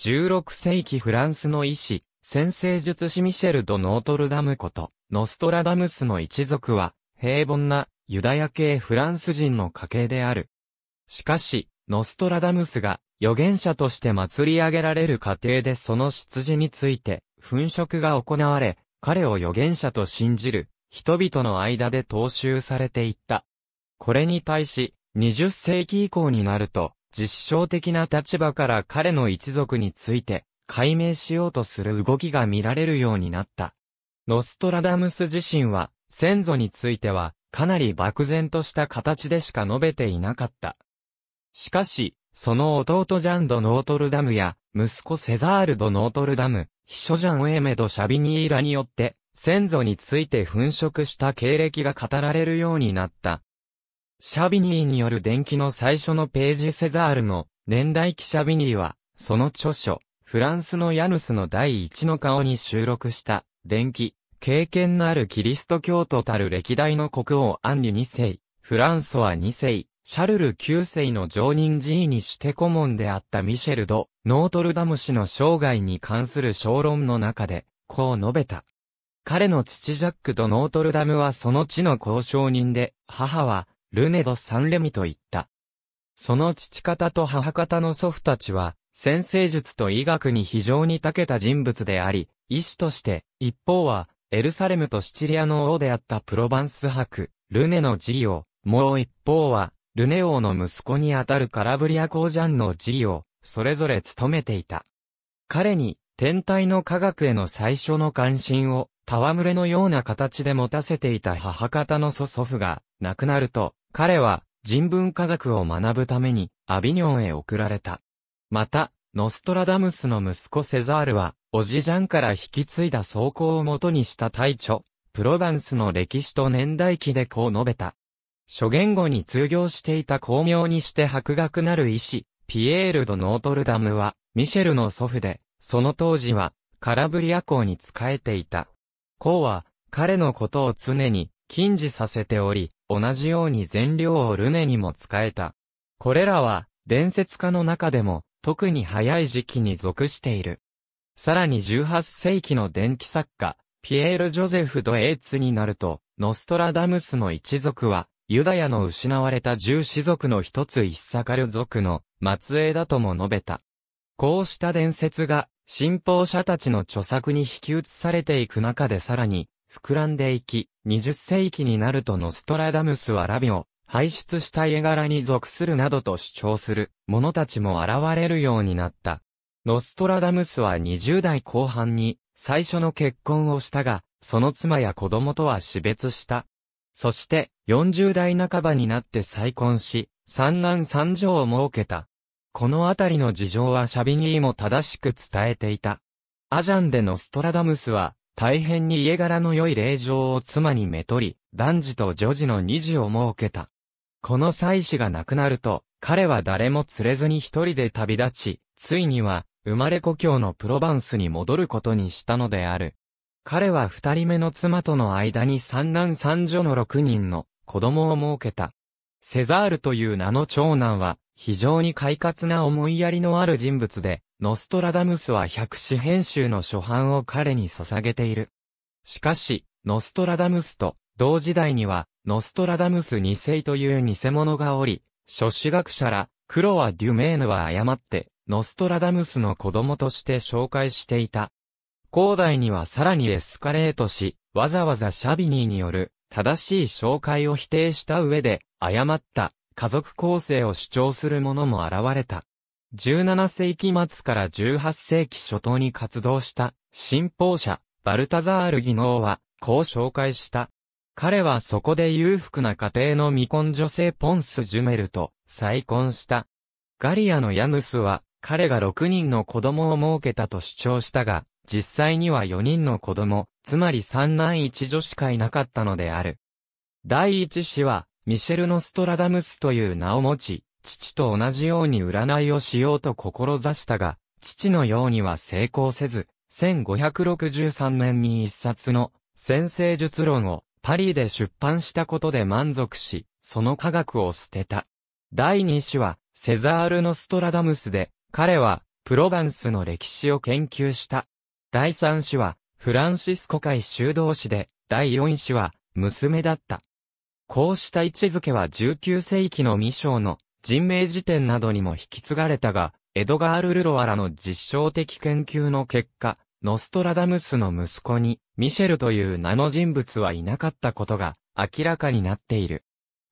16世紀フランスの医師、先生術師ミシェル・ド・ノートルダムこと、ノストラダムスの一族は、平凡なユダヤ系フランス人の家系である。しかし、ノストラダムスが預言者として祭り上げられる過程でその出自について、粉飾が行われ、彼を預言者と信じる人々の間で踏襲されていった。これに対し、20世紀以降になると、実証的な立場から彼の一族について解明しようとする動きが見られるようになった。ノストラダムス自身は先祖についてはかなり漠然とした形でしか述べていなかった。しかし、その弟ジャンド・ノートルダムや、息子セザール・ド・ノートルダム、秘書ジャン・エメド・シャビニーラによって、先祖について粉飾した経歴が語られるようになった。シャビニーによる伝記の最初のページセザールの年代記シャビニーは、その著書、フランスのヤヌスの第一の顔に収録した、伝記、経験のあるキリスト教徒たる歴代の国王アンリ2世、フランソワ2世、シャルル9世の常任寺位にして顧問であったミシェルド、ノートルダム氏の生涯に関する小論の中で、こう述べた。彼の父ジャックとノートルダムはその地の交渉人で、母は、ルネド・サンレミと言った。その父方と母方の祖父たちは、先生術と医学に非常に長けた人物であり、医師として、一方は、エルサレムとシチリアの王であったプロバンス博、ルネのジリオ、もう一方は、ルネ王の息子にあたるカラブリア公ジャンのジリオ、それぞれ務めていた。彼に、天体の科学への最初の関心を、戯れのような形で持たせていた母方の祖祖父が、亡くなると、彼は人文科学を学ぶためにアビニョンへ送られた。また、ノストラダムスの息子セザールは、おじジャンから引き継いだ草稿をもとにした大著、プロヴァンスの歴史と年代記でこう述べた。諸言語に通行していた巧妙にして博学なる医師、ピエール・ド・ノートルダムは、ミシェルの祖父で、その当時は、カラブリア校に仕えていた。校は、彼のことを常に、禁じさせており、同じように善良をルネにも使えた。これらは、伝説家の中でも、特に早い時期に属している。さらに18世紀の伝記作家、ピエール・ジョゼフ・ド・エーツになると、ノストラダムスの一族は、ユダヤの失われた十子族の一つ一サカル族の末裔だとも述べた。こうした伝説が、信奉者たちの著作に引き移されていく中でさらに、膨らんでいき、20世紀になるとノストラダムスはラビを排出した絵柄に属するなどと主張する者たちも現れるようになった。ノストラダムスは20代後半に最初の結婚をしたが、その妻や子供とは死別した。そして40代半ばになって再婚し、三男三女を設けた。このあたりの事情はシャビニーも正しく伝えていた。アジャンでノストラダムスは、大変に家柄の良い霊場を妻にめとり、男児と女児の二児を設けた。この妻子が亡くなると、彼は誰も連れずに一人で旅立ち、ついには、生まれ故郷のプロバンスに戻ることにしたのである。彼は二人目の妻との間に三男三女の六人の子供を設けた。セザールという名の長男は、非常に快活な思いやりのある人物で、ノストラダムスは百紙編集の初版を彼に捧げている。しかし、ノストラダムスと同時代には、ノストラダムス2世という偽物がおり、諸子学者ら、クロア・デュメーヌは誤って、ノストラダムスの子供として紹介していた。後代にはさらにエスカレートし、わざわざシャビニーによる正しい紹介を否定した上で、誤った家族構成を主張する者も現れた。17世紀末から18世紀初頭に活動した信奉者、バルタザール・ギノーは、こう紹介した。彼はそこで裕福な家庭の未婚女性ポンス・ジュメルと再婚した。ガリアのヤヌスは、彼が6人の子供を設けたと主張したが、実際には4人の子供、つまり3男1女しかいなかったのである。第1子は、ミシェル・ノストラダムスという名を持ち、父と同じように占いをしようと志したが、父のようには成功せず、1563年に一冊の先生術論をパリで出版したことで満足し、その科学を捨てた。第二子はセザール・ノストラダムスで、彼はプロヴァンスの歴史を研究した。第三子はフランシスコ会修道士で、第四子は娘だった。こうした位置づけは19世紀の未章の人名辞典などにも引き継がれたが、エドガール・ルロアらの実証的研究の結果、ノストラダムスの息子に、ミシェルという名の人物はいなかったことが明らかになっている。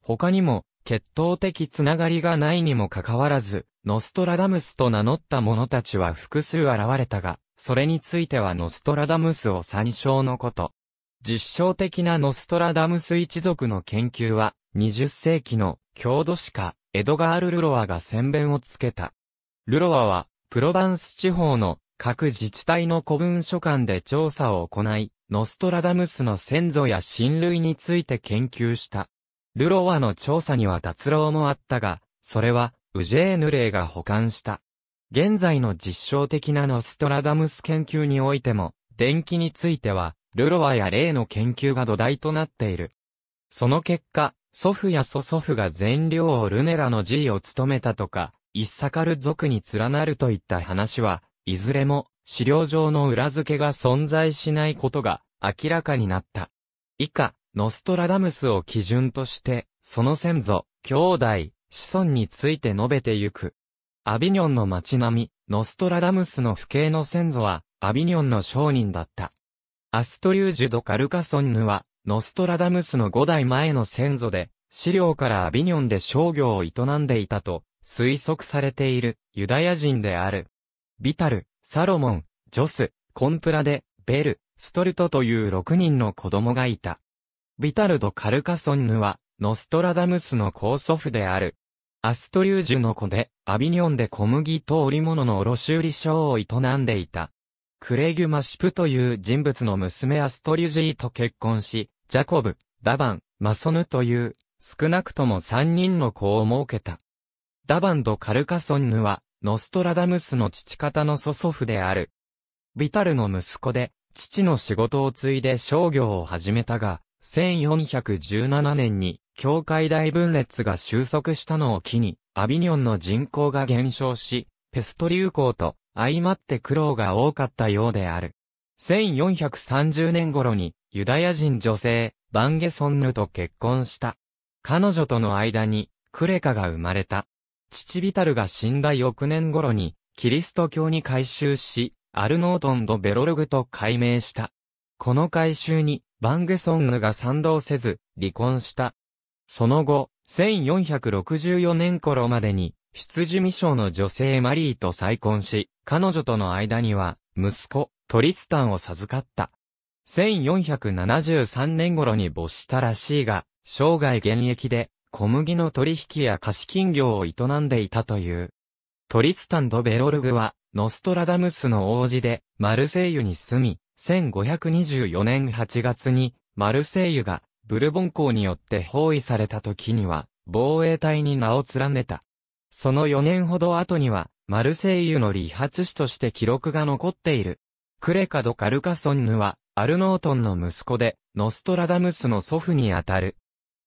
他にも、血統的つながりがないにもかかわらず、ノストラダムスと名乗った者たちは複数現れたが、それについてはノストラダムスを参照のこと。実証的なノストラダムス一族の研究は、20世紀の郷土史家、エドガール・ルロワが宣弁をつけた。ルロワは、プロバンス地方の各自治体の古文書館で調査を行い、ノストラダムスの先祖や親類について研究した。ルロワの調査には脱漏もあったが、それは、ウジェーヌレイが保管した。現在の実証的なノストラダムス研究においても、電気については、ルロワやレイの研究が土台となっている。その結果、祖父や祖祖父が全良をルネラの爺を務めたとか、イッサカル族に連なるといった話は、いずれも資料上の裏付けが存在しないことが明らかになった。以下、ノストラダムスを基準として、その先祖、兄弟、子孫について述べてゆく。アビニョンの街並み、ノストラダムスの父兄の先祖は、アビニョンの商人だった。アストリュージュド・カルカソンヌは、ノストラダムスの5代前の先祖で、資料からアビニョンで商業を営んでいたと推測されているユダヤ人である。ビタル、サロモン、ジョス、コンプラデ、ベル、ストルトという6人の子供がいた。ビタルド・カルカソンヌは、ノストラダムスの高祖父である。アストリュージュの子で、アビニョンで小麦と織物の卸売商を営んでいた。クレギュマシプという人物の娘アストリュジーと結婚し、ジャコブ、ダバン、マソヌという、少なくとも3人の子を設けた。ダバンとカルカソンヌは、ノストラダムスの父方の祖祖父である。ビタルの息子で、父の仕事を継いで商業を始めたが、1417年に、教会大分裂が収束したのを機に、アビニョンの人口が減少し、ペスト流行と相まって苦労が多かったようである。1430年頃に、ユダヤ人女性、バンゲソンヌと結婚した。彼女との間に、クレカが生まれた。父ビタルが死んだ翌年頃に、キリスト教に改宗し、アルノートンとベロルグと改名した。この改修に、バンゲソンヌが賛同せず、離婚した。その後、1464年頃までに、出自未章の女性マリーと再婚し、彼女との間には、息子、トリスタンを授かった。1473年頃に没したらしいが、生涯現役で、小麦の取引や貸金業を営んでいたという。トリスタン・ド・ベロルグは、ノストラダムスの王子で、マルセイユに住み、1524年8月に、マルセイユが、ブルボン公によって包囲された時には、防衛隊に名を連ねた。その4年ほど後には、マルセイユの理髪師として記録が残っている。クレカド・カルカソンヌは、アルノートンの息子で、ノストラダムスの祖父にあたる。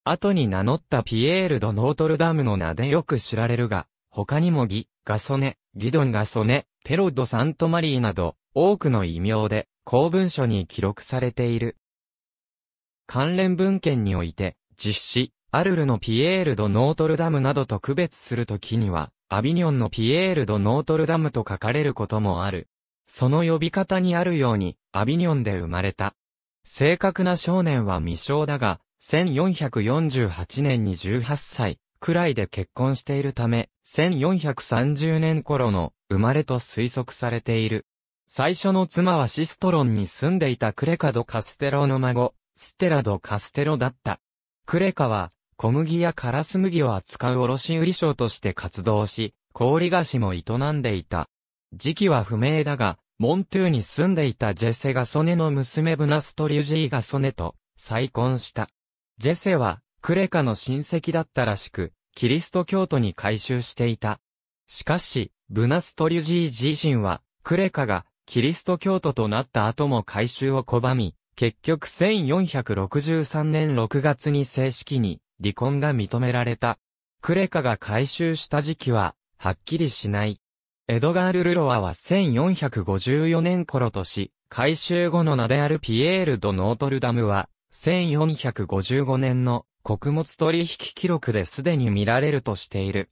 後に名乗ったピエール・ド・ノートルダムの名でよく知られるが、他にもギ、ガソネ、ギドン・ガソネ、ペロ・ド・サントマリーなど、多くの異名で、公文書に記録されている。関連文献において、実施、アルルのピエール・ド・ノートルダムなどと区別するときには、アビニョンのピエール・ド・ノートルダムと書かれることもある。その呼び方にあるように、アビニョンで生まれた。正確な少年は未生だが、1448年に18歳くらいで結婚しているため、1430年頃の生まれと推測されている。最初の妻はシストロンに住んでいたクレカド・カステロの孫、ステラド・カステロだった。クレカは、小麦やカラス麦を扱う卸売商として活動し、氷菓子も営んでいた。時期は不明だが、モントゥーに住んでいたジェセがソネの娘ブナストリュジーがソネと再婚した。ジェセはクレカの親戚だったらしく、キリスト教徒に改宗していた。しかし、ブナストリュジー自身は、クレカがキリスト教徒となった後も改宗を拒み、結局1463年6月に正式に離婚が認められた。クレカが改宗した時期は、はっきりしない。エドガール・ルロアは1454年頃とし、改修後の名であるピエール・ド・ノートルダムは、1455年の穀物取引記録ですでに見られるとしている。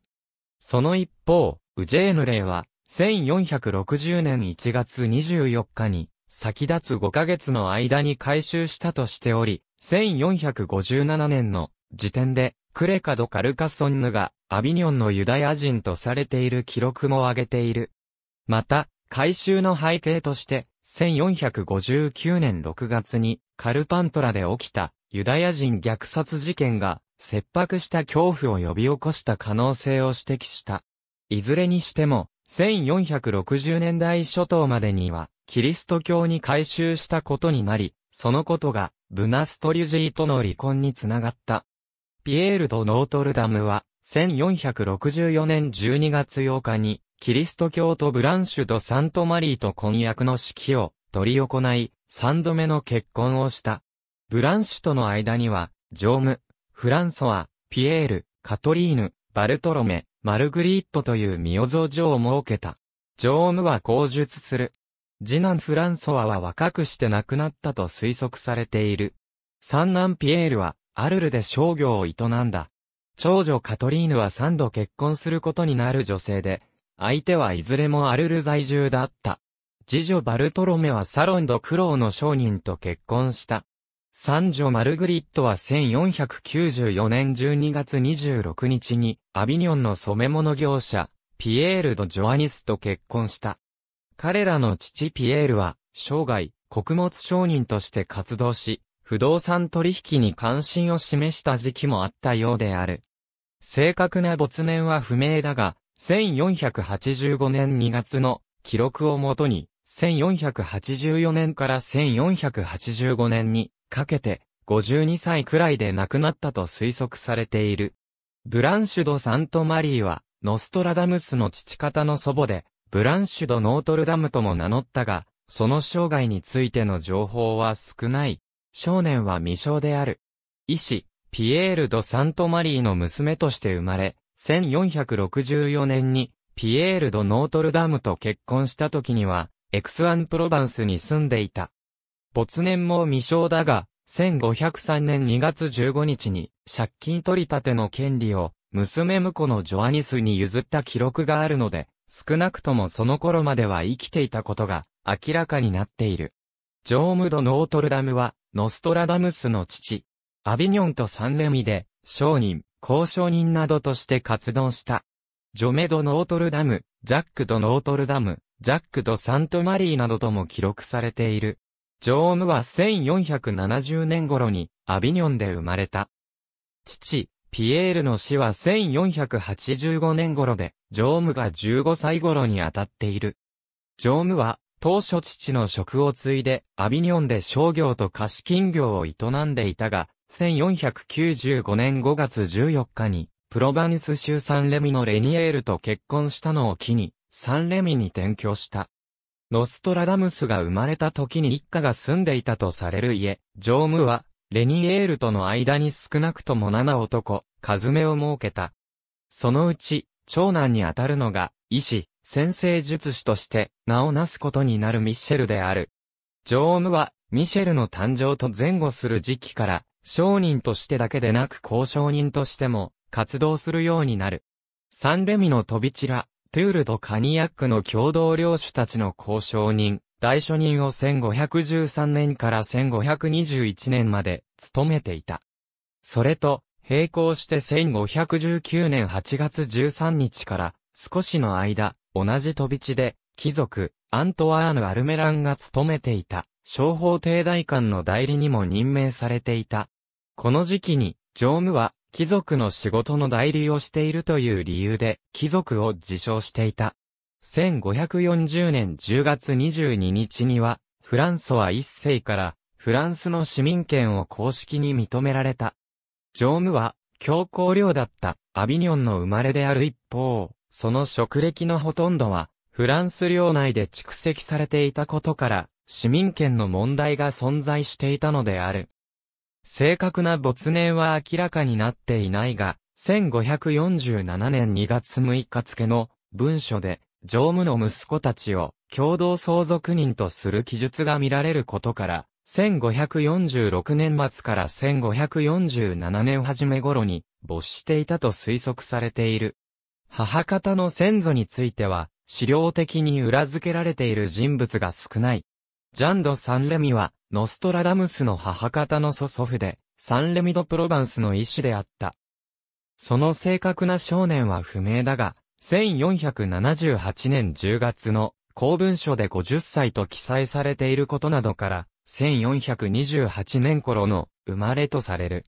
その一方、ウジェーヌレイは、1460年1月24日に、先立つ5ヶ月の間に回収したとしており、1457年の時点で、クレカド・カルカソンヌがアビニョンのユダヤ人とされている記録も挙げている。また、改修の背景として、1459年6月にカルパントラで起きたユダヤ人虐殺事件が切迫した恐怖を呼び起こした可能性を指摘した。いずれにしても、1460年代初頭までには、キリスト教に改修したことになり、そのことが、ブナストリュジーとの離婚につながった。ピエールとノートルダムは、1464年12月8日に、キリスト教徒ブランシュド・サントマリーと婚約の式を取り行い、三度目の結婚をした。ブランシュとの間には、ジョーム、フランソワ、ピエール、カトリーヌ、バルトロメ、マルグリートというミオゾ女を設けた。ジョームは口述する。次男フランソワは若くして亡くなったと推測されている。三男ピエールは、アルルで商業を営んだ。長女カトリーヌは3度結婚することになる女性で、相手はいずれもアルル在住だった。次女バルトロメはサロンドクローの商人と結婚した。三女マルグリットは1494年12月26日にアビニョンの染物業者、ピエール・ド・ジョアニスと結婚した。彼らの父ピエールは、生涯、穀物商人として活動し、不動産取引に関心を示した時期もあったようである。正確な没年は不明だが、1485年2月の記録をもとに、1484年から1485年にかけて、52歳くらいで亡くなったと推測されている。ブランシュド・サントマリーは、ノストラダムスの父方の祖母で、ブランシュド・ノートルダムとも名乗ったが、その生涯についての情報は少ない。少年は未生である。医師、ピエール・ド・サントマリーの娘として生まれ、1464年に、ピエール・ド・ノートルダムと結婚した時には、エクスアン・プロバンスに住んでいた。没年も未生だが、1503年2月15日に、借金取り立ての権利を、娘婿のジョアニスに譲った記録があるので、少なくともその頃までは生きていたことが明らかになっている。ジョームド・ノートルダムは、ノストラダムスの父、アビニョンとサンレミで、商人、交渉人などとして活動した。ジョメド・ノートルダム、ジャック・ド・ノートルダム、ジャック・ド・サントマリーなどとも記録されている。ジョームは1470年頃にアビニョンで生まれた。父、ピエールの死は1485年頃で、ジョームが15歳頃に当たっている。ジョームは、当初父の職を継いで、アビニョンで商業と貸金業を営んでいたが、1495年5月14日に、プロバンス州サンレミのレニエールと結婚したのを機に、サンレミに転居した。ノストラダムスが生まれた時に一家が住んでいたとされる家、ジョームは、レニエールとの間に少なくとも7男、カズメを設けた。そのうち、長男にあたるのが、医師、先生術師として、名を成すことになるミシェルである。ジョームは、ミシェルの誕生と前後する時期から、商人としてだけでなく交渉人としても活動するようになる。サンレミの飛び散ら、トゥールとカニヤックの共同領主たちの交渉人、大書人を1513年から1521年まで務めていた。それと、並行して1519年8月13日から少しの間、同じ飛び地で、貴族、アントワーヌ・アルメランが務めていた、商法帝大官の代理にも任命されていた、この時期に、常務は、貴族の仕事の代理をしているという理由で、貴族を自称していた。1540年10月22日には、フランソは一世から、フランスの市民権を公式に認められた。常務は、強行領だったアビニョンの生まれである一方、その職歴のほとんどは、フランス領内で蓄積されていたことから、市民権の問題が存在していたのである。正確な没年は明らかになっていないが、1547年2月6日付の文書で、常務の息子たちを共同相続人とする記述が見られることから、1546年末から1547年初め頃に没していたと推測されている。母方の先祖については、資料的に裏付けられている人物が少ない。ジャンド・サンレミは、ノストラダムスの母方の祖祖父で、サンレミド・プロヴァンスの医師であった。その正確な少年は不明だが、1478年10月の公文書で50歳と記載されていることなどから、1428年頃の生まれとされる。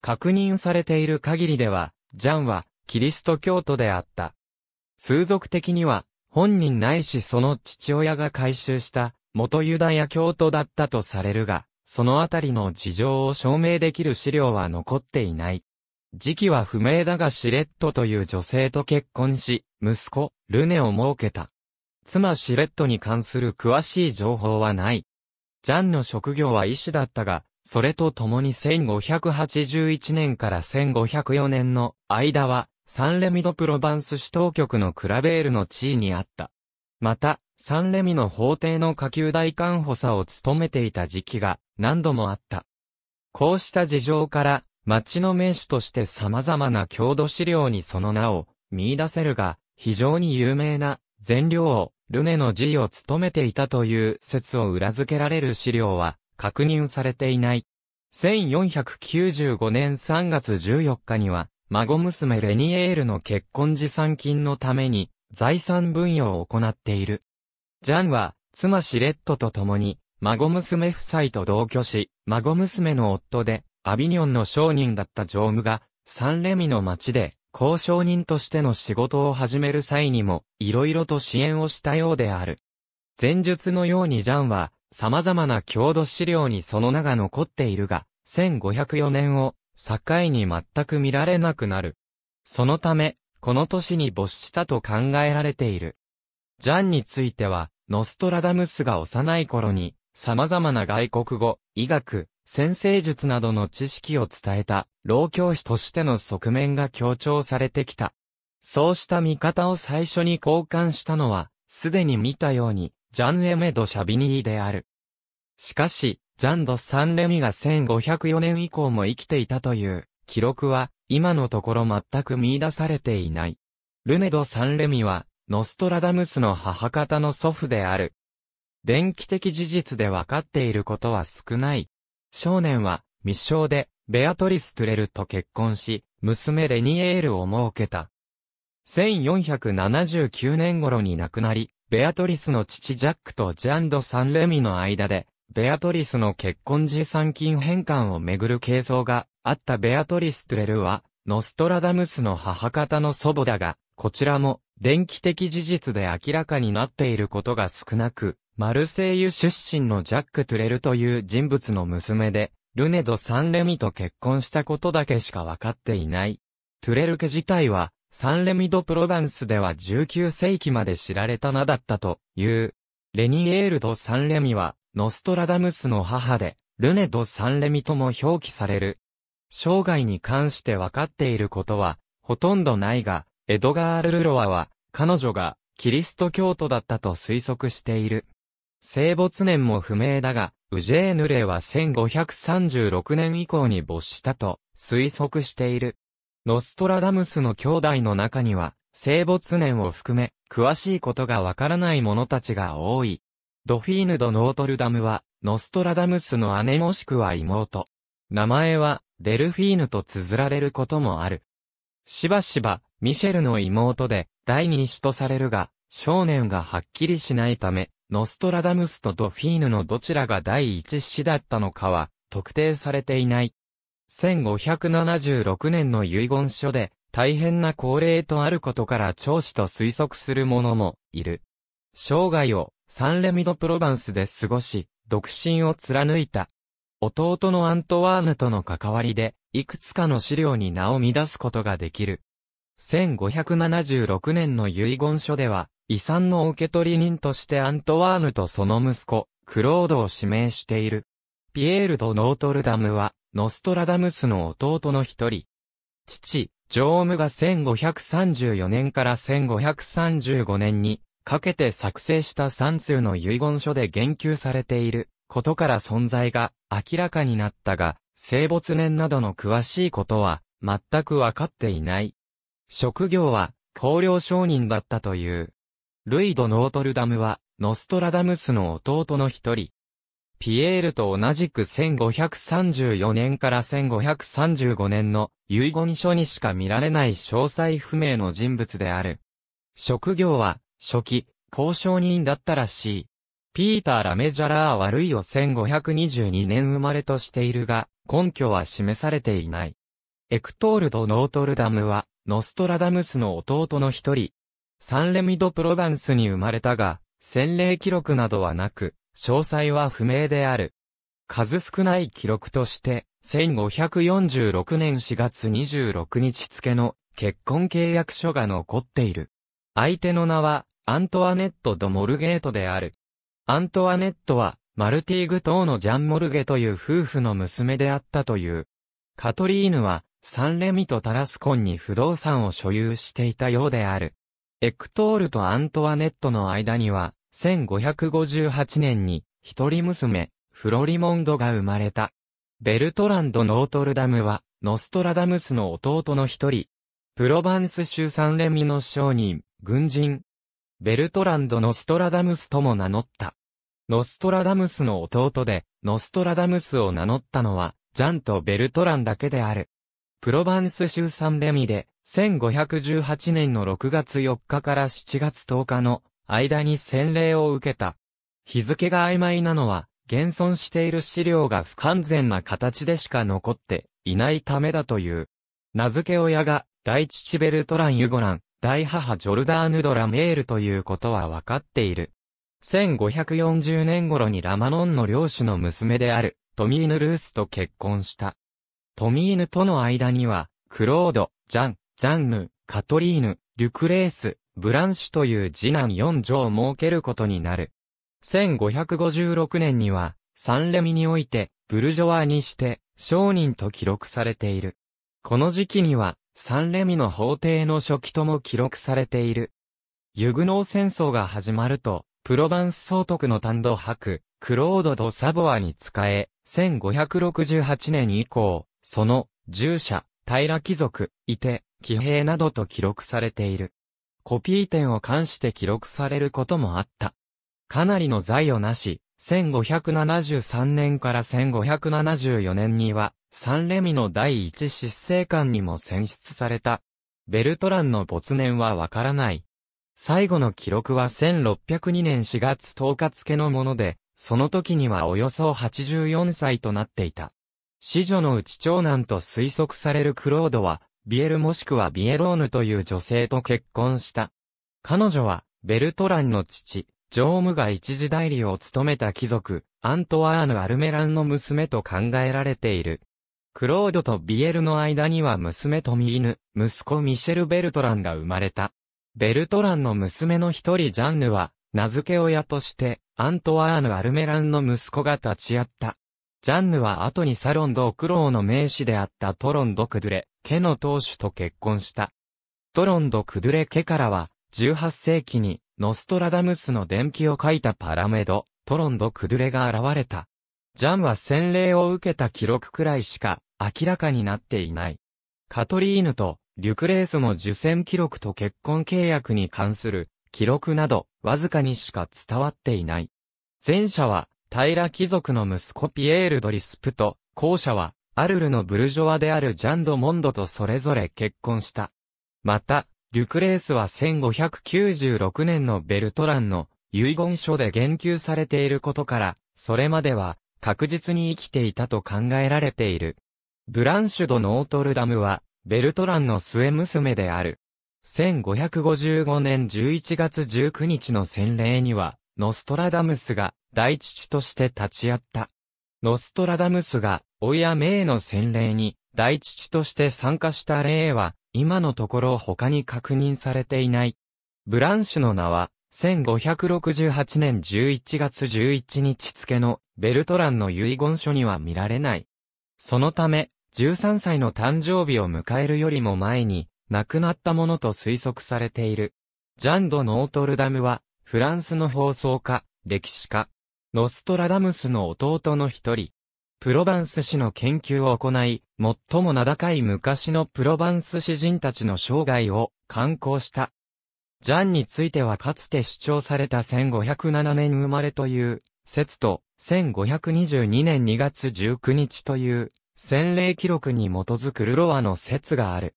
確認されている限りでは、ジャンはキリスト教徒であった。通俗的には、本人ないしその父親が回収した元ユダヤ教徒だったとされるが、そのあたりの事情を証明できる資料は残っていない。時期は不明だがシレットという女性と結婚し、息子、ルネを設けた。妻シレットに関する詳しい情報はない。ジャンの職業は医師だったが、それと共に1581年から1504年の間は、サンレミドプロバンス市当局のクラベールの地位にあった。また、サンレミの法廷の下級大官補佐を務めていた時期が何度もあった。こうした事情から、町の名士として様々な郷土資料にその名を見出せるが、非常に有名な善良をルネの辞を務めていたという説を裏付けられる資料は確認されていない。1495年3月14日には、孫娘レニエールの結婚持参金のために財産分与を行っている。ジャンは、妻シレットと共に、孫娘夫妻と同居し、孫娘の夫で、アビニョンの商人だった常務が、サンレミの町で、交渉人としての仕事を始める際にも、いろいろと支援をしたようである。前述のようにジャンは、様々な郷土資料にその名が残っているが、1504年を、境に全く見られなくなる。そのため、この年に没したと考えられている。ジャンについては、ノストラダムスが幼い頃に、様々な外国語、医学、先生術などの知識を伝えた、老教師としての側面が強調されてきた。そうした見方を最初に交換したのは、すでに見たように、ジャン・エメド・シャビニーである。しかし、ジャン・ド・サン・レミが1504年以降も生きていたという、記録は、今のところ全く見出されていない。ルネ・ド・サン・レミは、ノストラダムスの母方の祖父である。電気的事実で分かっていることは少ない。少年は、未生で、ベアトリス・トゥレルと結婚し、娘レニエールを設けた。1479年頃に亡くなり、ベアトリスの父ジャックとジャンド・サンレミの間で、ベアトリスの結婚時参金返還をめぐる係争があったベアトリス・トゥレルは、ノストラダムスの母方の祖母だが、こちらも電気的事実で明らかになっていることが少なく、マルセイユ出身のジャック・トゥレルという人物の娘で、ルネド・サンレミと結婚したことだけしか分かっていない。トゥレル家自体は、サンレミ・ド・プロヴァンスでは19世紀まで知られた名だったという。レニエール・ド・サンレミは、ノストラダムスの母で、ルネ・ド・サンレミとも表記される。生涯に関して分かっていることは、ほとんどないが、エドガール・ルロアは、彼女がキリスト教徒だったと推測している。生没年も不明だが、ウジェーヌレは1536年以降に没したと推測している。ノストラダムスの兄弟の中には、生没年を含め、詳しいことがわからない者たちが多い。ドフィーヌ・ド・ノートルダムは、ノストラダムスの姉もしくは妹。名前は、デルフィーヌと綴られることもある。しばしば、ミシェルの妹で、第二子とされるが、少年がはっきりしないため、ノストラダムスとドフィーヌのどちらが第一子だったのかは、特定されていない。1576年の遺言書で、大変な高齢とあることから長子と推測する者もいる。生涯をサンレミド・プロバンスで過ごし、独身を貫いた。弟のアントワーヌとの関わりで、いくつかの資料に名を乱すことができる。1576年の遺言書では、遺産の受取人としてアントワーヌとその息子、クロードを指名している。ピエール・ド・ノートルダムは、ノストラダムスの弟の一人。父、ジョームが1534年から1535年にかけて作成した3通の遺言書で言及されていることから存在が明らかになったが、生没年などの詳しいことは、全くわかっていない。職業は、公領商人だったという。ルイド・ノートルダムは、ノストラダムスの弟の一人。ピエールと同じく1534年から1535年の遺言書にしか見られない詳細不明の人物である。職業は、初期、交渉人だったらしい。ピーター・ラメジャラーはルイを1522年生まれとしているが、根拠は示されていない。エクトールとノートルダムは、ノストラダムスの弟の一人。サンレミド・プロヴァンスに生まれたが、洗礼記録などはなく、詳細は不明である。数少ない記録として、1546年4月26日付の結婚契約書が残っている。相手の名は、アントワネット・ド・モルゲートである。アントワネットは、マルティーグ島のジャン・モルゲという夫婦の娘であったという。カトリーヌは、サンレミとタラスコンに不動産を所有していたようである。エクトールとアントワネットの間には、1558年に、一人娘、フロリモンドが生まれた。ベルトランド・ノートルダムは、ノストラダムスの弟の一人。プロヴァンス州サンレミの商人、軍人。ベルトランド・ノストラダムスとも名乗った。ノストラダムスの弟で、ノストラダムスを名乗ったのは、ジャンとベルトランだけである。プロヴァンス州サンレミで、1518年の6月4日から7月10日の間に洗礼を受けた。日付が曖昧なのは、現存している資料が不完全な形でしか残っていないためだという。名付け親が、大父ベルトラン・ユゴラン、大母ジョルダーヌ・ドラメールということは分かっている。1540年頃にラマノンの領主の娘である、トミーヌ・ルースと結婚した。トミーヌとの間には、クロード、ジャン、ジャンヌ、カトリーヌ、リュクレース、ブランシュという次男4女を設けることになる。1556年には、サンレミにおいて、ブルジョワにして、商人と記録されている。この時期には、サンレミの法廷の初期とも記録されている。ユグノー戦争が始まると、プロヴァンス総督の単独伯、クロード・ド・サボアに仕え、1568年以降、その、従者、平貴族、いて、騎兵などと記録されている。コピー点を冠して記録されることもあった。かなりの財をなし、1573年から1574年には、サンレミの第一執政官にも選出された。ベルトランの没年はわからない。最後の記録は1602年4月10日付のもので、その時にはおよそ84歳となっていた。子女のうち長男と推測されるクロードは、ビエルもしくはビエローヌという女性と結婚した。彼女は、ベルトランの父、ジョームが一時代理を務めた貴族、アントワーヌ・アルメランの娘と考えられている。クロードとビエルの間には娘とミーヌ、息子ミシェル・ベルトランが生まれた。ベルトランの娘の一人ジャンヌは、名付け親として、アントワーヌ・アルメランの息子が立ち会った。ジャンヌは後にサロンド・クローの名士であったトロンド・クドゥレ、家の当主と結婚した。トロンド・クドゥレ家からは、18世紀に、ノストラダムスの伝記を書いたパラメド、トロンド・クドゥレが現れた。ジャンは洗礼を受けた記録くらいしか、明らかになっていない。カトリーヌと、リュクレースの受選記録と結婚契約に関する記録など、わずかにしか伝わっていない。前者は、平貴族の息子ピエール・ドリスプと、後者は、アルルのブルジョワであるジャンド・モンドとそれぞれ結婚した。また、リュクレースは1596年のベルトランの遺言書で言及されていることから、それまでは確実に生きていたと考えられている。ブランシュド・ノートルダムは、ベルトランの末娘である。1555年11月19日の洗礼には、ノストラダムスが大父として立ち会った。ノストラダムスが、おやめの洗礼に大父として参加した例は、今のところ他に確認されていない。ブランシュの名は、1568年11月11日付のベルトランの遺言書には見られない。そのため、13歳の誕生日を迎えるよりも前に亡くなったものと推測されている。ジャンド・ノートルダムは、フランスの放送家、歴史家、ノストラダムスの弟の一人。プロヴァンス史の研究を行い、最も名高い昔のプロヴァンス詩人たちの生涯を刊行した。ジャンについてはかつて主張された1507年生まれという説と、1522年2月19日という洗礼記録に基づくルロアの説がある。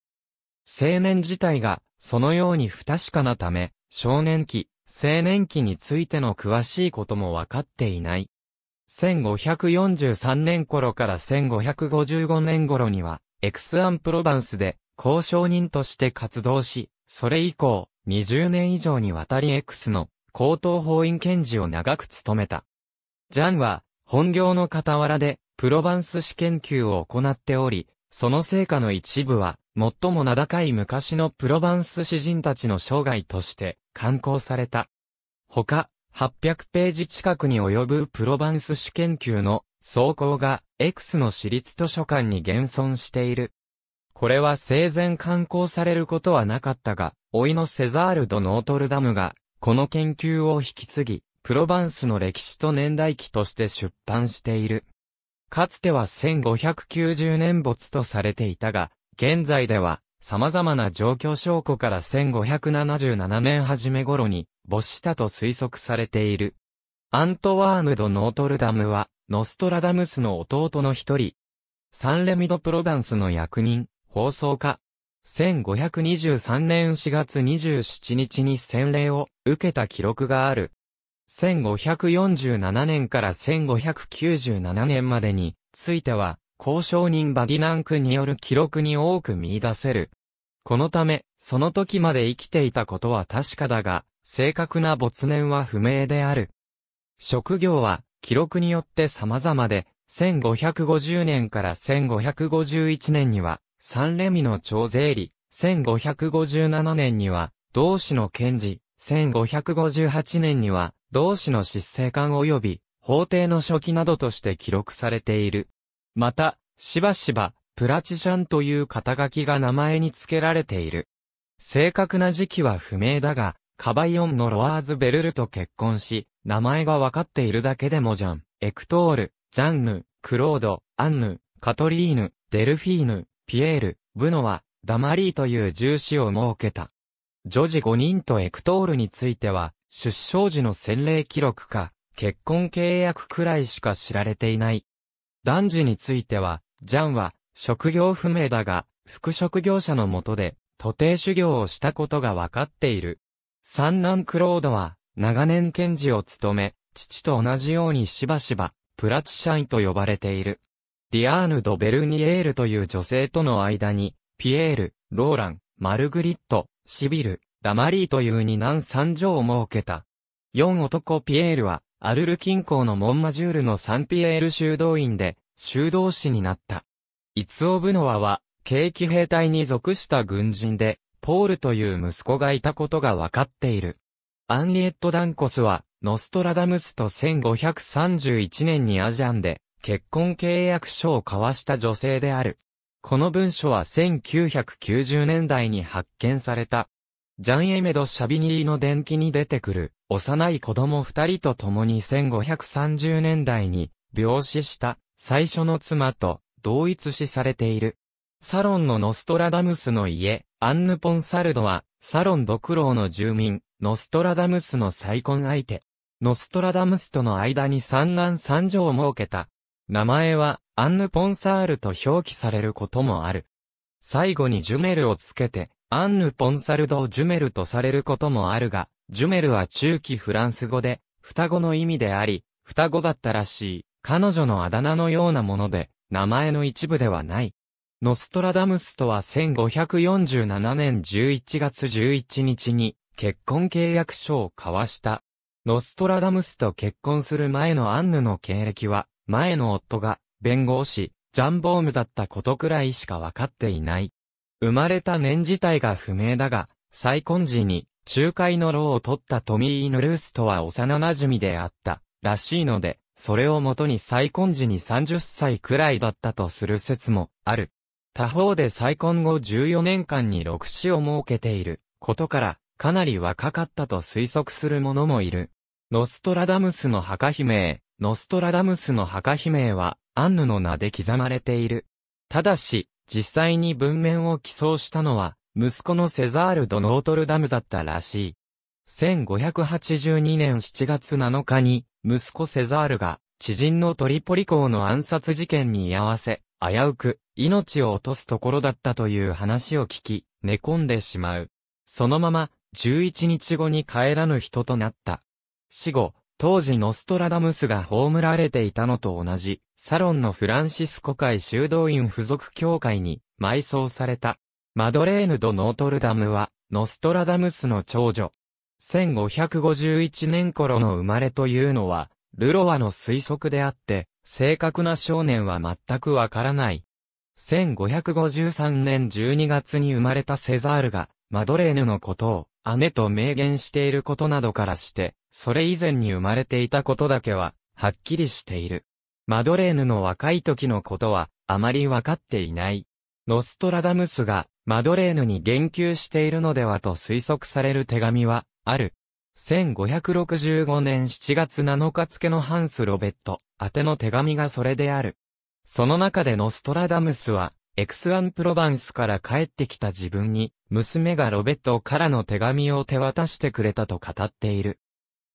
青年自体が、そのように不確かなため、少年期、青年期についての詳しいこともわかっていない。1543年頃から1555年頃には、エクスアンプロバンスで、交渉人として活動し、それ以降、20年以上にわたり X の高等法院検事を長く務めた。ジャンは、本業の傍らで、プロバンス史研究を行っており、その成果の一部は、最も名高い昔のプロバンス詩人たちの生涯として刊行された。他、800ページ近くに及ぶプロバンス史研究の総稿が X の私立図書館に現存している。これは生前刊行されることはなかったが、老いのセザール・ド・ノートルダムが、この研究を引き継ぎ、プロバンスの歴史と年代記として出版している。かつては1590年没とされていたが、現在では、様々な状況証拠から1577年初め頃に没したと推測されている。アントワーヌ・ド・ノートルダムは、ノストラダムスの弟の一人。サンレミド・プロダンスの役人、放送家。1523年4月27日に洗礼を受けた記録がある。1547年から1597年までについては、交渉人バディナンクによる記録に多く見出せる。このため、その時まで生きていたことは確かだが、正確な没年は不明である。職業は、記録によって様々で、1550年から1551年には、サンレミの超税理、1557年には、同志の検事、1558年には、同氏の執政官及び、法廷の書記などとして記録されている。また、しばしば、プラチシャンという肩書きが名前に付けられている。正確な時期は不明だが、カバイオンのロワーズ・ベルルと結婚し、名前が分かっているだけでもジャン、エクトール、ジャンヌ、クロード、アンヌ、カトリーヌ、デルフィーヌ、ピエール、ブノワ、ダマリーという重視を設けた。女児5人とエクトールについては、出生時の洗礼記録か、結婚契約くらいしか知られていない。男児については、ジャンは、職業不明だが、副職業者のもとで、徒弟修行をしたことが分かっている。三男クロードは、長年検事を務め、父と同じようにしばしば、プラチシャイと呼ばれている。ディアーヌ・ド・ベルニエールという女性との間に、ピエール、ローラン、マルグリット、シビル、ダマリーという二男三女を設けた。四男ピエールは、アルル近郊のモンマジュールのサンピエール修道院で、修道士になった。イツオブノワは、景気兵隊に属した軍人で、ポールという息子がいたことがわかっている。アンリエット・ダンコスは、ノストラダムスと1531年にアジアンで、結婚契約書を交わした女性である。この文書は1990年代に発見された、ジャン・エメド・シャビニーの伝記に出てくる、幼い子供二人と共に1530年代に、病死した最初の妻と同一視されている。サロンのノストラダムスの家、アンヌ・ポンサルドは、サロンドクローの住民、ノストラダムスの再婚相手。ノストラダムスとの間に三男三女を設けた。名前は、アンヌ・ポンサールと表記されることもある。最後にジュメルをつけて、アンヌ・ポンサルド・ジュメルとされることもあるが、ジュメルは中期フランス語で、双子の意味であり、双子だったらしい、彼女のあだ名のようなもので、名前の一部ではない。ノストラダムスとは1547年11月11日に結婚契約書を交わした。ノストラダムスと結婚する前のアンヌの経歴は、前の夫が弁護士、ジャンボームだったことくらいしかわかっていない。生まれた年自体が不明だが、再婚時に、仲介の労を取ったトミー・ヌルースとは幼馴染であった、らしいので、それをもとに再婚時に30歳くらいだったとする説もある。他方で再婚後14年間に6子を設けていることから、かなり若かったと推測する者もいる。ノストラダムスの墓姫、ノストラダムスの墓姫は、アンヌの名で刻まれている。ただし、実際に文面を寄贈したのは、息子のセザール・ド・ノートルダムだったらしい。1582年7月7日に、息子セザールが、知人のトリポリ港の暗殺事件に居合わせ、危うく、命を落とすところだったという話を聞き、寝込んでしまう。そのまま、11日後に帰らぬ人となった。死後、当時ノストラダムスが葬られていたのと同じ、サロンのフランシスコ会修道院附属教会に埋葬された。マドレーヌ・ド・ノートルダムは、ノストラダムスの長女。1551年頃の生まれというのは、ルロワの推測であって、正確な少年は全くわからない。1553年12月に生まれたセザールが、マドレーヌのことを姉と明言していることなどからして、それ以前に生まれていたことだけは、はっきりしている。マドレーヌの若い時のことは、あまりわかっていない。ノストラダムスが、マドレーヌに言及しているのではと推測される手紙は、ある。1565年7月7日付のハンス・ロベット、宛ての手紙がそれである。その中でノストラダムスは、エクスアンプロバンスから帰ってきた自分に、娘がロベットからの手紙を手渡してくれたと語っている。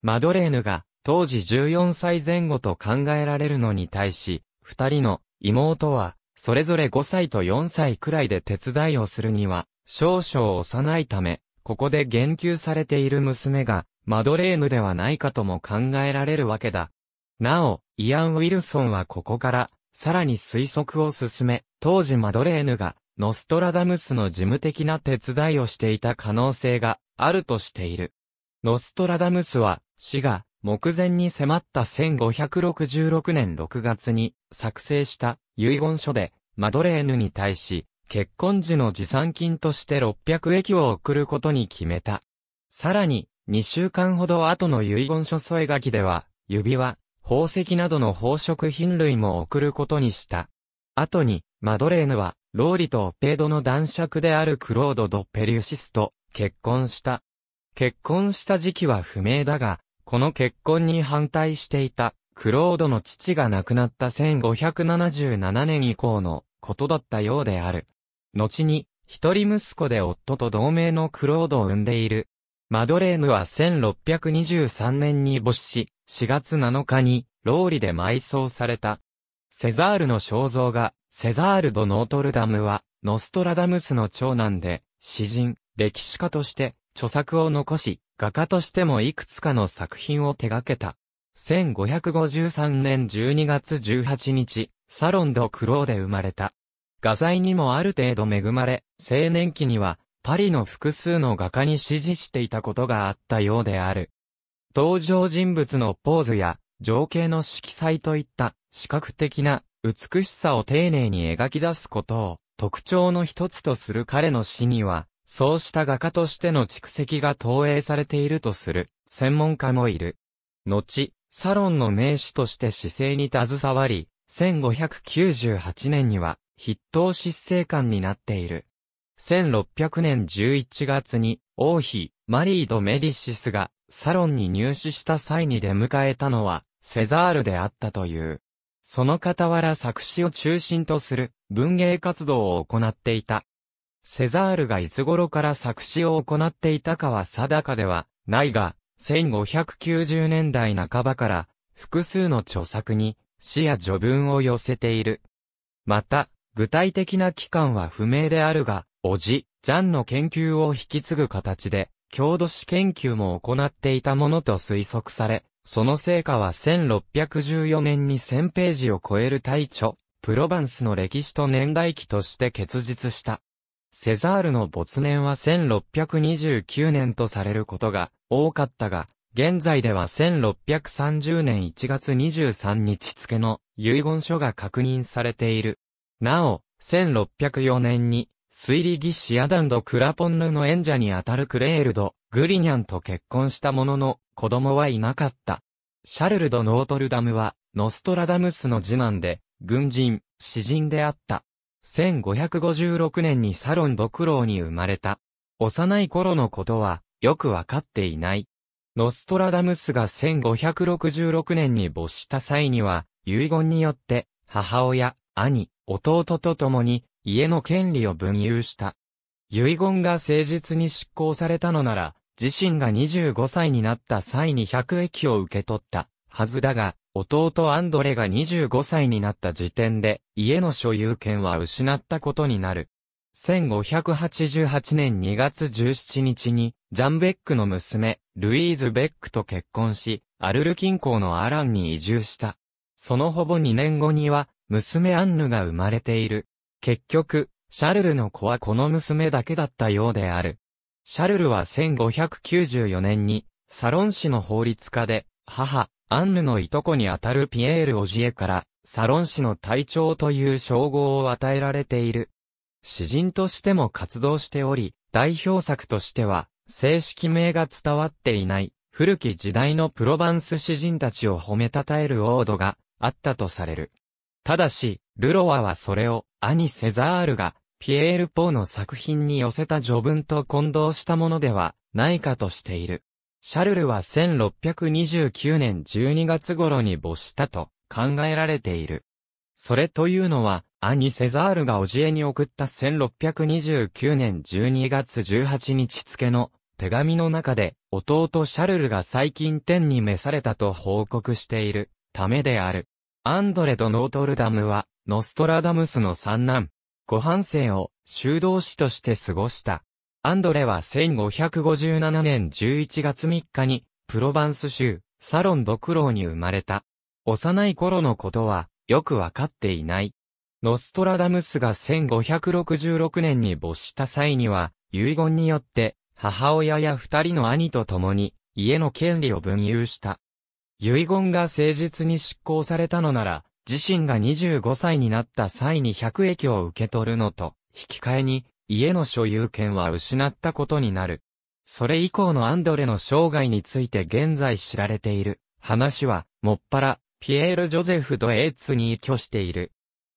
マドレーヌが、当時14歳前後と考えられるのに対し、二人の妹は、それぞれ5歳と4歳くらいで手伝いをするには、少々幼いため、ここで言及されている娘が、マドレーヌではないかとも考えられるわけだ。なお、イアン・ウィルソンはここから、さらに推測を進め、当時マドレーヌが、ノストラダムスの事務的な手伝いをしていた可能性があるとしている。ノストラダムスは、死が目前に迫った1566年6月に作成した遺言書で、マドレーヌに対し、結婚時の持参金として600駅を送ることに決めた。さらに、2週間ほど後の遺言書添え書きでは、指輪、宝石などの宝飾品類も送ることにした。後に、マドレーヌは、ローリとオペードの男爵であるクロード・ド・ペリュシスと結婚した。結婚した時期は不明だが、この結婚に反対していた、クロードの父が亡くなった1577年以降のことだったようである。後に、一人息子で夫と同盟のクロードを産んでいる。マドレーヌは1623年に没し、4月7日に、ローリで埋葬された。セザールの肖像画、セザール・ド・ノートルダムは、ノストラダムスの長男で、詩人、歴史家として、著作を残し、画家としてもいくつかの作品を手掛けた。1553年12月18日、サロン・ド・クローで生まれた。画材にもある程度恵まれ、青年期には、パリの複数の画家に支持していたことがあったようである。登場人物のポーズや、情景の色彩といった視覚的な美しさを丁寧に描き出すことを特徴の一つとする彼の詩には、そうした画家としての蓄積が投影されているとする専門家もいる。後、サロンの名手として姿勢に携わり、1598年には筆頭執政官になっている。1600年11月に王妃マリー・ド・メディシスがサロンに入試した際に出迎えたのはセザールであったという。その傍ら作詞を中心とする文芸活動を行っていた。セザールがいつ頃から作詞を行っていたかは定かではないが、1590年代半ばから複数の著作に詩や序文を寄せている。また、具体的な期間は不明であるが、おじ、ジャンの研究を引き継ぐ形で、郷土史研究も行っていたものと推測され、その成果は1614年に1000ページを超える大著、プロバンスの歴史と年代記として結実した。セザールの没年は1629年とされることが多かったが、現在では1630年1月23日付の遺言書が確認されている。なお、1604年に推理技師アダンド・クラポンヌの演者にあたるクレールド、グリニャンと結婚したものの、子供はいなかった。シャルル・ド・ノートルダムは、ノストラダムスの次男で、軍人、詩人であった。1556年にサロン・ド・クローに生まれた。幼い頃のことは、よくわかっていない。ノストラダムスが1566年に没した際には、遺言によって、母親、兄、弟と共に、家の権利を分有した。遺言が誠実に執行されたのなら、自身が25歳になった際に100駅を受け取ったはずだが、弟アンドレが25歳になった時点で、家の所有権は失ったことになる。1588年2月17日に、ジャン・ベックの娘、ルイーズ・ベックと結婚し、アルル近郊のアランに移住した。そのほぼ2年後には、娘アンヌが生まれている。結局、シャルルの子はこの娘だけだったようである。シャルルは1594年に、サロン市の法律家で、母、アンヌのいとこにあたるピエール・オジエから、サロン市の隊長という称号を与えられている。詩人としても活動しており、代表作としては、正式名が伝わっていない、古き時代のプロヴァンス詩人たちを褒めたたえるオードがあったとされる。ただし、ルロワはそれを、兄セザールが、ピエール・ポーの作品に寄せた序文と混同したものではないかとしている。シャルルは1629年12月頃に没したと考えられている。それというのは、兄セザールがおじえに送った1629年12月18日付の手紙の中で、弟シャルルが最近天に召されたと報告しているためである。アンドレ・ド・ノートルダムは、ノストラダムスの三男。ご半生を修道士として過ごした。アンドレは1557年11月3日に、プロバンス州、サロン・ド・クローに生まれた。幼い頃のことは、よくわかっていない。ノストラダムスが1566年に没した際には、遺言によって、母親や二人の兄と共に、家の権利を分有した。遺言が誠実に執行されたのなら、自身が25歳になった際に100駅を受け取るのと、引き換えに、家の所有権は失ったことになる。それ以降のアンドレの生涯について現在知られている話は、もっぱら、ピエール・ジョゼフ・ド・エーツに依拠している。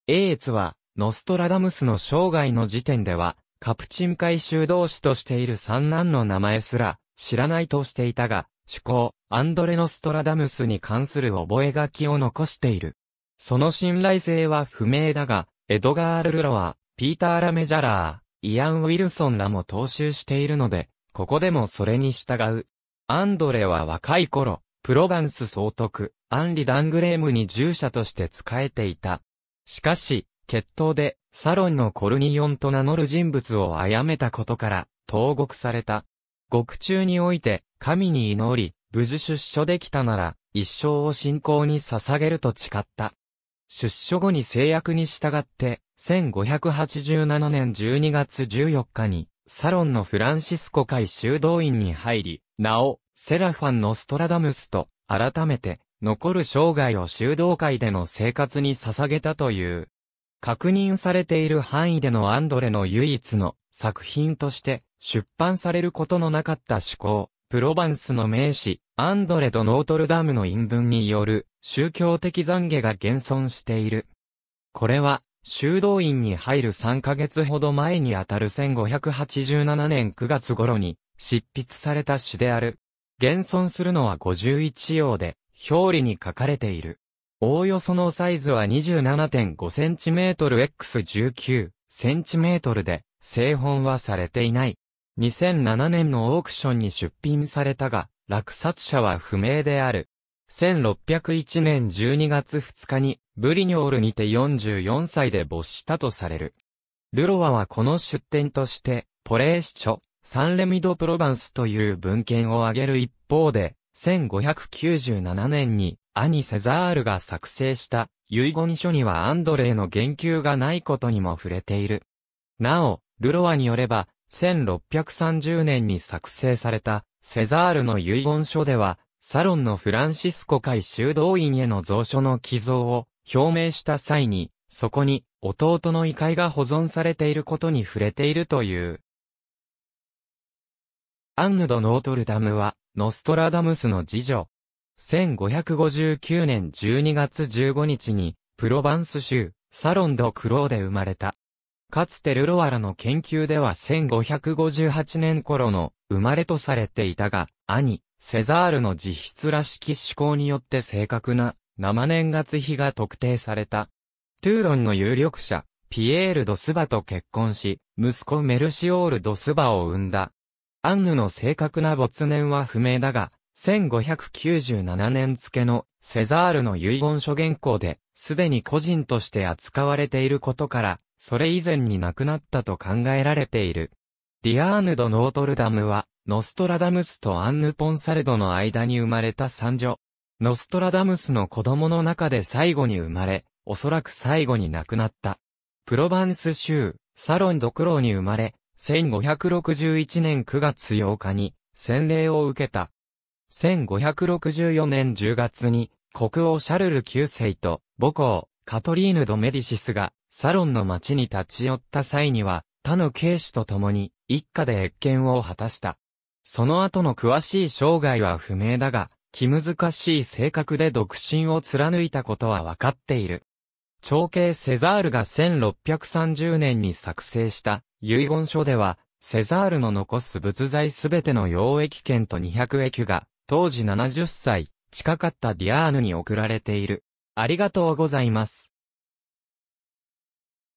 エーツは、ノストラダムスの生涯の時点では、カプチン会修道士としている三男の名前すら知らないとしていたが、主公、アンドレ・ノストラダムスに関する覚書を残している。その信頼性は不明だが、エドガー・ルルロは、ピーター・ラメジャラー、イアン・ウィルソンらも踏襲しているので、ここでもそれに従う。アンドレは若い頃、プロヴァンス総督、アンリ・ダングレームに従者として仕えていた。しかし、決闘で、サロンのコルニオンと名乗る人物を殺めたことから、投獄された。獄中において、神に祈り、無事出所できたなら、一生を信仰に捧げると誓った。出所後に制約に従って、1587年12月14日に、サロンのフランシスコ会修道院に入り、名を、セラファン・ノストラダムスと、改めて、残る生涯を修道会での生活に捧げたという。確認されている範囲でのアンドレの唯一の作品として出版されることのなかった思考。プロバンスの名士、アンドレ・ド・ノートルダムの陰文による宗教的懺悔が現存している。これは、修道院に入る3ヶ月ほど前にあたる1587年9月頃に執筆された詩である。現存するのは51用で、表裏に書かれている。おおよそのサイズは 27.5cm x 19cm で、製本はされていない。2007年のオークションに出品されたが、落札者は不明である。1601年12月2日に、ブリニョールにて44歳で没したとされる。ルロワはこの出典として、ポレーシチョ、サンレミド・プロヴァンスという文献を挙げる一方で、1597年に、兄セザールが作成した遺言書にはアンドレイの言及がないことにも触れている。なお、ルロワによれば、1630年に作成されたセザールの遺言書では、サロンのフランシスコ会修道院への蔵書の寄贈を表明した際に、そこに弟の遺骸が保存されていることに触れているという。アンヌ・ド・ノートルダムは、ノストラダムスの次女。1559年12月15日に、プロヴァンス州、サロン・ド・クローで生まれた。かつてルロアラの研究では1558年頃の生まれとされていたが、兄、セザールの自筆らしき思考によって正確な生年月日が特定された。トゥーロンの有力者、ピエール・ドスバと結婚し、息子メルシオール・ドスバを生んだ。アンヌの正確な没年は不明だが、1597年付のセザールの遺言書原稿で、すでに個人として扱われていることから、それ以前に亡くなったと考えられている。ディアーヌ・ド・ノートルダムは、ノストラダムスとアンヌ・ポンサルドの間に生まれた三女。ノストラダムスの子供の中で最後に生まれ、おそらく最後に亡くなった。プロバンス州、サロン・ド・クローに生まれ、1561年9月8日に、洗礼を受けた。1564年10月に、国王シャルル9世と、母校、カトリーヌ・ド・メディシスがサロンの町に立ち寄った際には、他の警視と共に一家で越見を果たした。その後の詳しい生涯は不明だが、気難しい性格で独身を貫いたことは分かっている。長兄セザールが1630年に作成した遺言書では、セザールの残す仏材すべての溶液券と200液が、当時70歳、近かったディアーヌに送られている。ありがとうございます。